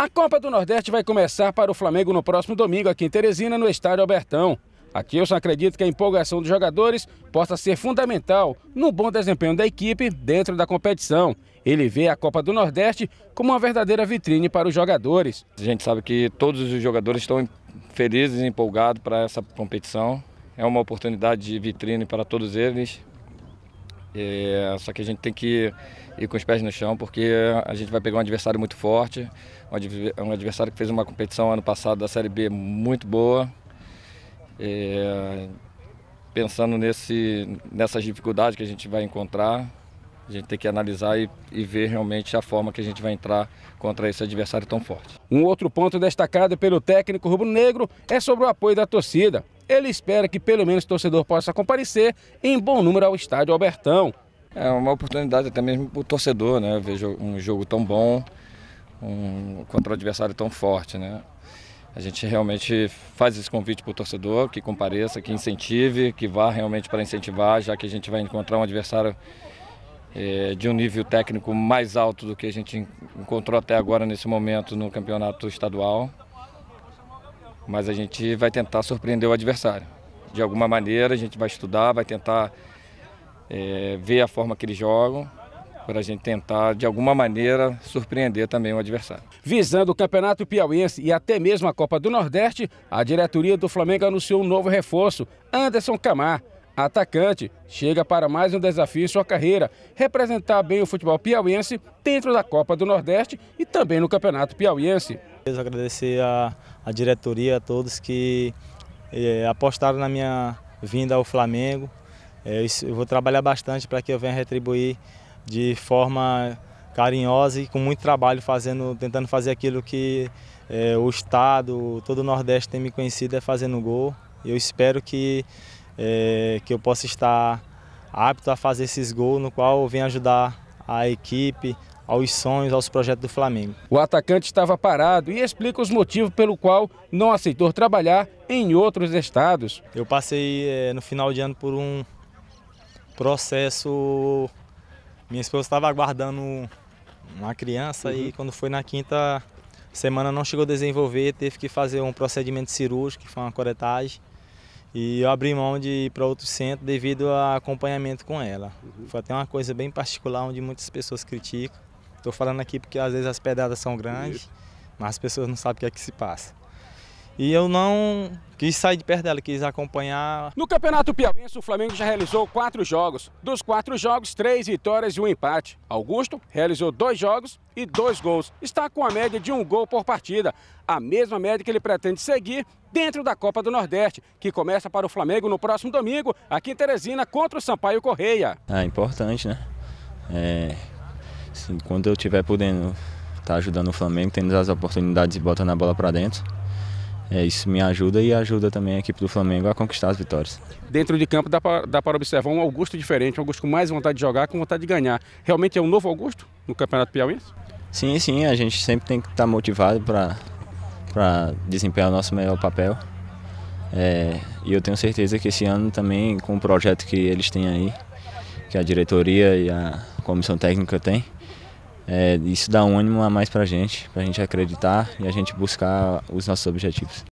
A Copa do Nordeste vai começar para o Flamengo no próximo domingo, aqui em Teresina, no Estádio Albertão. Aqui eu só acredito que a empolgação dos jogadores possa ser fundamental no bom desempenho da equipe dentro da competição. Ele vê a Copa do Nordeste como uma verdadeira vitrine para os jogadores. A gente sabe que todos os jogadores estão felizes e empolgados para essa competição. É uma oportunidade de vitrine para todos eles, é, só que a gente tem que ir com os pés no chão, porque a gente vai pegar um adversário muito forte, um adversário que fez uma competição ano passado da Série B muito boa. É, pensando nesse, nessas dificuldades que a gente vai encontrar, a gente tem que analisar e, e, ver realmente a forma que a gente vai entrar contra esse adversário tão forte. Um outro ponto destacado pelo técnico rubro-negro é sobre o apoio da torcida. Ele espera que pelo menos o torcedor possa comparecer em bom número ao estádio Albertão. É uma oportunidade até mesmo para o torcedor, né? Ver vejo um jogo tão bom, um, contra um adversário tão forte, né? A gente realmente faz esse convite para o torcedor, que compareça, que incentive, que vá realmente para incentivar, já que a gente vai encontrar um adversário é, de um nível técnico mais alto do que a gente encontrou até agora nesse momento no campeonato estadual mas a gente vai tentar surpreender o adversário. De alguma maneira a gente vai estudar, vai tentar é, ver a forma que eles jogam para a gente tentar, de alguma maneira, surpreender também o adversário. Visando o Campeonato Piauiense e até mesmo a Copa do Nordeste, a diretoria do Flamengo anunciou um novo reforço, Anderson Camar. Atacante, chega para mais um desafio em sua carreira, representar bem o futebol piauiense dentro da Copa do Nordeste e também no Campeonato Piauiense. Eu agradecer a, a, diretoria, a todos que eh, apostaram na minha vinda ao Flamengo. É, eu vou trabalhar bastante para que eu venha retribuir de forma carinhosa e com muito trabalho, fazendo, tentando fazer aquilo que é, o Estado, todo o Nordeste tem me conhecido, é fazendo gol. Eu espero que, é, que eu possa estar apto a fazer esses gols, no qual eu venho ajudar a equipe, aos sonhos, aos projetos do Flamengo. O atacante estava parado e explica os motivos pelo qual não aceitou trabalhar em outros estados. Eu passei é, no final de ano por um processo. Minha esposa estava aguardando uma criança uhum. e quando foi na quinta semana não chegou a desenvolver, teve que fazer um procedimento cirúrgico, que foi uma coretagem. E eu abri mão de ir para outro centro devido a acompanhamento com ela. Uhum. Foi até uma coisa bem particular onde muitas pessoas criticam. Estou falando aqui porque às vezes as pedradas são grandes, Isso. mas as pessoas não sabem o que é que se passa. E eu não quis sair de perto dela, quis acompanhar. No Campeonato Piauiense, o Flamengo já realizou quatro jogos. Dos quatro jogos, três vitórias e um empate. Augusto realizou dois jogos e dois gols. Está com a média de um gol por partida. A mesma média que ele pretende seguir dentro da Copa do Nordeste, que começa para o Flamengo no próximo domingo, aqui em Teresina, contra o Sampaio Correia. É importante, né? É, Assim, quando eu estiver podendo estar tá ajudando o Flamengo, tendo as oportunidades e botando a bola para dentro, é, isso me ajuda e ajuda também a equipe do Flamengo a conquistar as vitórias. Dentro de campo dá para, dá para observar um Augusto diferente, um Augusto com mais vontade de jogar, com vontade de ganhar. Realmente é um novo Augusto no Campeonato Piauiense? Sim, sim, a gente sempre tem que estar tá motivado para desempenhar o nosso melhor papel. É, e eu tenho certeza que esse ano também, com o projeto que eles têm aí, que a diretoria e a comissão técnica tem, é, isso dá um ânimo a mais pra gente, pra gente acreditar e a gente buscar os nossos objetivos.